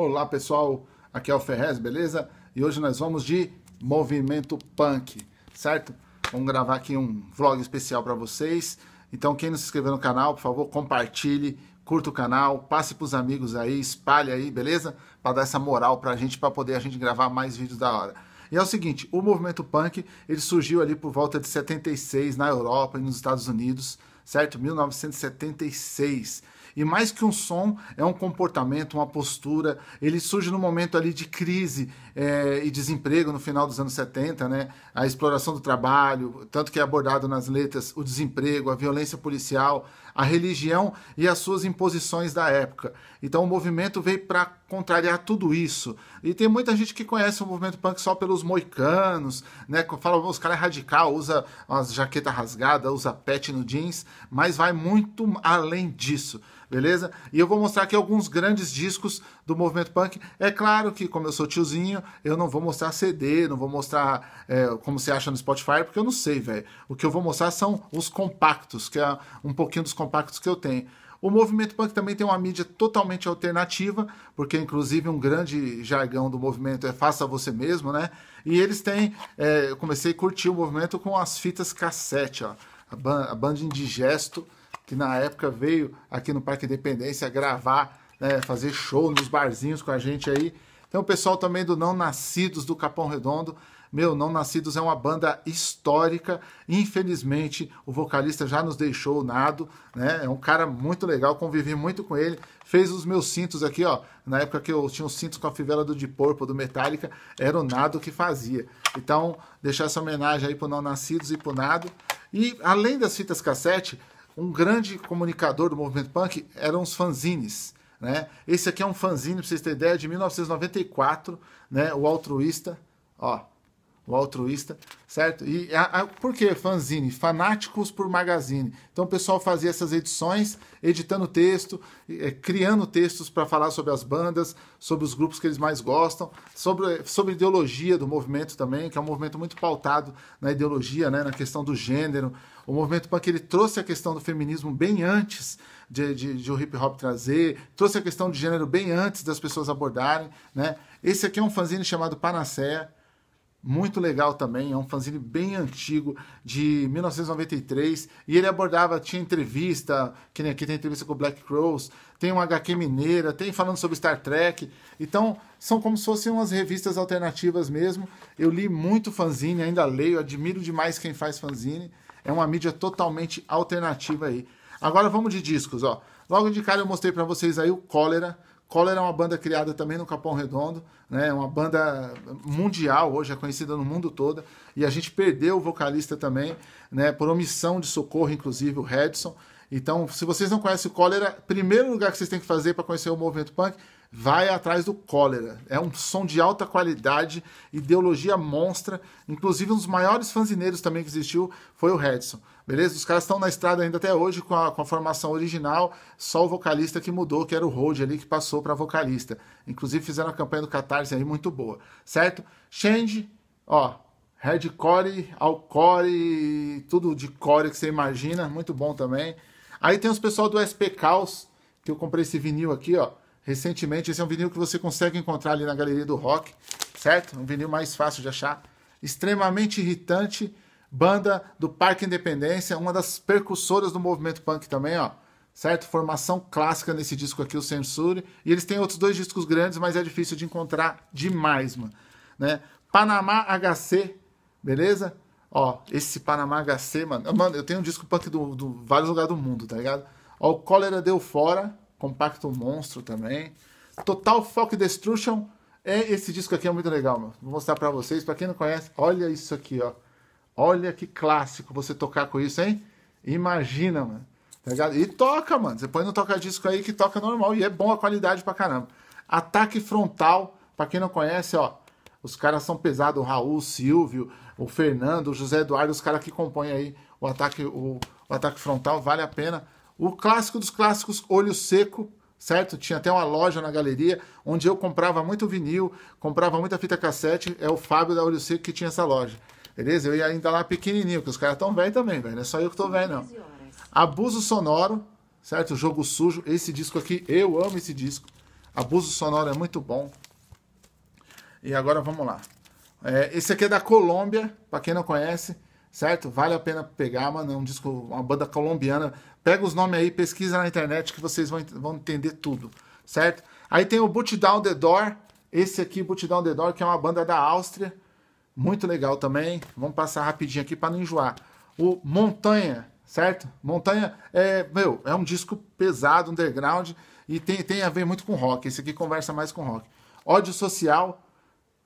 Olá pessoal, aqui é o Ferrez, beleza? E hoje nós vamos de movimento punk, certo? Vamos gravar aqui um vlog especial para vocês. Então quem não se inscreveu no canal, por favor, compartilhe, curta o canal, passe para os amigos aí, espalhe aí, beleza? Para dar essa moral para a gente, para poder a gente gravar mais vídeos da hora. E é o seguinte, o movimento punk, ele surgiu ali por volta de 76 na Europa e nos Estados Unidos, certo? 1976. E mais que um som, é um comportamento, uma postura. Ele surge no momento ali de crise é, e desemprego no final dos anos 70, né? A exploração do trabalho, tanto que é abordado nas letras o desemprego, a violência policial, a religião e as suas imposições da época. Então o movimento veio para contrariar tudo isso. E tem muita gente que conhece o movimento punk só pelos moicanos, né? Fala, os caras é radical, usa as jaqueta rasgada, usa pet no jeans, mas vai muito além disso beleza? E eu vou mostrar aqui alguns grandes discos do movimento punk. É claro que, como eu sou tiozinho, eu não vou mostrar CD, não vou mostrar é, como você acha no Spotify, porque eu não sei, velho. O que eu vou mostrar são os compactos, que é um pouquinho dos compactos que eu tenho. O movimento punk também tem uma mídia totalmente alternativa, porque inclusive um grande jargão do movimento é faça você mesmo, né? E eles têm. É, eu comecei a curtir o movimento com as fitas cassete, ó. A, ban a banda indigesto que na época veio aqui no Parque Independência gravar, né, fazer show nos barzinhos com a gente aí. Tem o pessoal também do Não Nascidos do Capão Redondo. Meu, Não Nascidos é uma banda histórica. Infelizmente, o vocalista já nos deixou o nado, né? É um cara muito legal, convivi muito com ele. Fez os meus cintos aqui, ó. Na época que eu tinha os cintos com a fivela do De Porpo, do Metallica, era o nado que fazia. Então, deixar essa homenagem aí pro Não Nascidos e pro nado. E além das fitas cassete, um grande comunicador do movimento punk eram os fanzines. Né? Esse aqui é um fanzine, para vocês terem ideia, de 1994, né? o altruísta. Ó, o altruísta, certo? E a, a, por que fanzine? Fanáticos por magazine. Então o pessoal fazia essas edições, editando texto, é, criando textos para falar sobre as bandas, sobre os grupos que eles mais gostam, sobre, sobre ideologia do movimento também, que é um movimento muito pautado na ideologia, né, na questão do gênero. O movimento punk ele trouxe a questão do feminismo bem antes de, de, de, o hip hop trazer, trouxe a questão de gênero bem antes das pessoas abordarem, né? Esse aqui é um fanzine chamado Panacea, muito legal também, é um fanzine bem antigo, de 1993, e ele abordava, tinha entrevista, que nem aqui tem entrevista com o Black Crows, tem um HQ Mineira, tem falando sobre Star Trek, então são como se fossem umas revistas alternativas mesmo, eu li muito fanzine, ainda leio, admiro demais quem faz fanzine, é uma mídia totalmente alternativa aí. Agora vamos de discos, ó. Logo de cara eu mostrei para vocês aí o Cólera, Collor é uma banda criada também no Capão Redondo, né? É uma banda mundial hoje, é conhecida no mundo todo. E a gente perdeu o vocalista também, né? Por omissão de socorro, inclusive, o Redson. Então, se vocês não conhecem o Cólera, é primeiro lugar que vocês têm que fazer para conhecer o movimento punk, vai atrás do Cólera. É um som de alta qualidade, ideologia monstra. Inclusive, um dos maiores fanzineiros também que existiu foi o Redson. Beleza? Os caras estão na estrada ainda até hoje com a, com a formação original, só o vocalista que mudou, que era o Road ali, que passou para vocalista. Inclusive fizeram a campanha do Catarse aí muito boa, certo? Change, ó, hardcore ao core, tudo de core que você imagina, muito bom também. Aí tem os pessoal do SP Caos, que eu comprei esse vinil aqui, ó, recentemente. Esse é um vinil que você consegue encontrar ali na galeria do rock, certo? Um vinil mais fácil de achar. Extremamente irritante banda do Parque Independência, uma das percussoras do movimento punk também, ó. Certo? Formação clássica nesse disco aqui, o Censure. E eles têm outros dois discos grandes, mas é difícil de encontrar demais, mano. Né? Panamá HC, beleza? Ó, esse Panamá HC, mano. Mano, eu tenho um disco punk do, do vários lugares do mundo, tá ligado? Ó, o Cólera Deu Fora, Compacto Monstro também. Total Folk Destruction. É, esse disco aqui é muito legal, mano. Vou mostrar pra vocês. Pra quem não conhece, olha isso aqui, ó. Olha que clássico você tocar com isso, hein? Imagina, mano. Tá ligado? E toca, mano. Você põe no toca-disco aí que toca normal e é bom a qualidade pra caramba. Ataque frontal, pra quem não conhece, ó. Os caras são pesados, o Raul, o Silvio, o Fernando, o José Eduardo, os caras que compõem aí o ataque, o, o ataque frontal, vale a pena. O clássico dos clássicos, Olho Seco, certo? Tinha até uma loja na galeria onde eu comprava muito vinil, comprava muita fita cassete. É o Fábio da Olho Seco que tinha essa loja. Beleza? Eu ia ainda lá pequenininho, porque os caras tão velho também, velho. Não é só eu que tô velho, não. Abuso sonoro, certo? Jogo sujo. Esse disco aqui, eu amo esse disco. Abuso sonoro é muito bom. E agora vamos lá. É, esse aqui é da Colômbia, para quem não conhece, certo? Vale a pena pegar, mano. É um disco, uma banda colombiana. Pega os nomes aí, pesquisa na internet que vocês vão, vão entender tudo, certo? Aí tem o Boot Down the Door. Esse aqui, Boot Down the Door, que é uma banda da Áustria muito legal também. Vamos passar rapidinho aqui para não enjoar. O Montanha, certo? Montanha é, meu, é um disco pesado, underground, e tem, tem a ver muito com rock. Esse aqui conversa mais com rock. Ódio Social,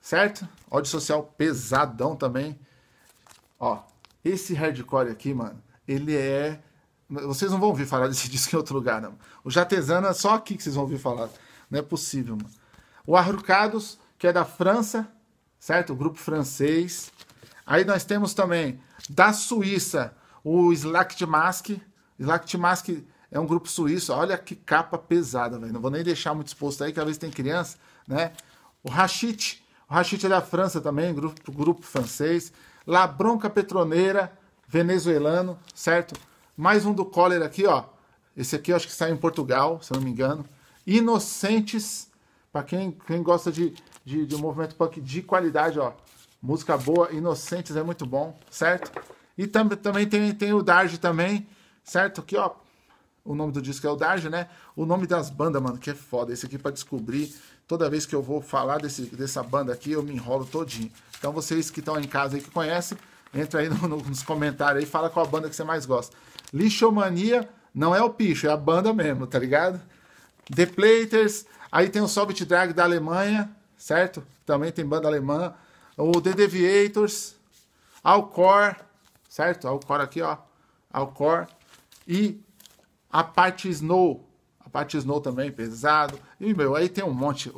certo? Ódio Social pesadão também. Ó, esse hardcore aqui, mano, ele é. Vocês não vão ouvir falar desse disco em outro lugar, não. O Jatesana é só aqui que vocês vão ouvir falar. Não é possível, mano. O Arrucados, que é da França, certo? O grupo francês. Aí nós temos também da Suíça o Slaktmask. Slaktmask é um grupo suíço. Olha que capa pesada, velho. Não vou nem deixar muito exposto aí, que às vezes tem criança, né? O Rachit. O Rachit é da França também, grupo, grupo francês. La Bronca Petroneira, venezuelano, certo? Mais um do Coller aqui, ó. Esse aqui eu acho que saiu em Portugal, se eu não me engano. Inocentes, para quem, quem gosta de de, de um movimento punk de qualidade, ó. Música boa, Inocentes é muito bom, certo? E tam, também tem, tem o Darge também, certo? aqui ó, o nome do disco é o Darge, né? O nome das bandas, mano, que é foda. Esse aqui é para descobrir, toda vez que eu vou falar desse, dessa banda aqui, eu me enrolo todinho. Então vocês que estão em casa aí, que conhecem, entra aí no, no, nos comentários aí, fala qual a banda que você mais gosta. Lixomania não é o picho, é a banda mesmo, tá ligado? The Platers, aí tem o Sobit Drag da Alemanha, certo? Também tem banda alemã. O The Deviators, Alcor, certo? Alcor aqui, ó. Alcor. E a parte Snow. A parte Snow também, pesado. E, meu, aí tem um monte.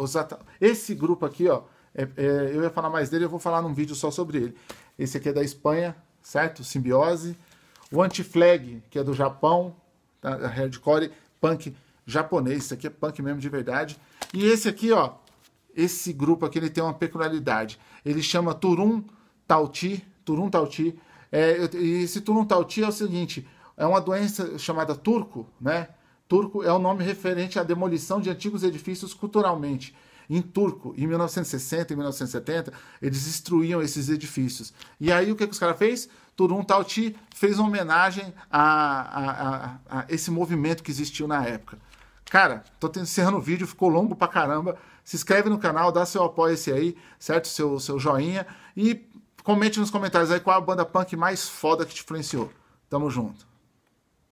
Esse grupo aqui, ó. É, é, eu ia falar mais dele, eu vou falar num vídeo só sobre ele. Esse aqui é da Espanha, certo? Simbiose. O Anti-Flag, que é do Japão, tá? hardcore punk japonês. esse aqui é punk mesmo de verdade. E esse aqui, ó, esse grupo aqui ele tem uma peculiaridade. Ele chama Turum Tauti. Turum Tauti. É, e esse Turum Tauti é o seguinte: é uma doença chamada turco, né? Turco é o nome referente à demolição de antigos edifícios culturalmente. Em turco, em 1960 e 1970, eles destruíam esses edifícios. E aí o que, que os caras fez? Turun Tauti fez uma homenagem a, a, a, a esse movimento que existiu na época. Cara, tô encerrando o vídeo, ficou longo pra caramba. Se inscreve no canal, dá seu apoio aí, certo? Seu, seu joinha. E comente nos comentários aí qual a banda punk mais foda que te influenciou. Tamo junto.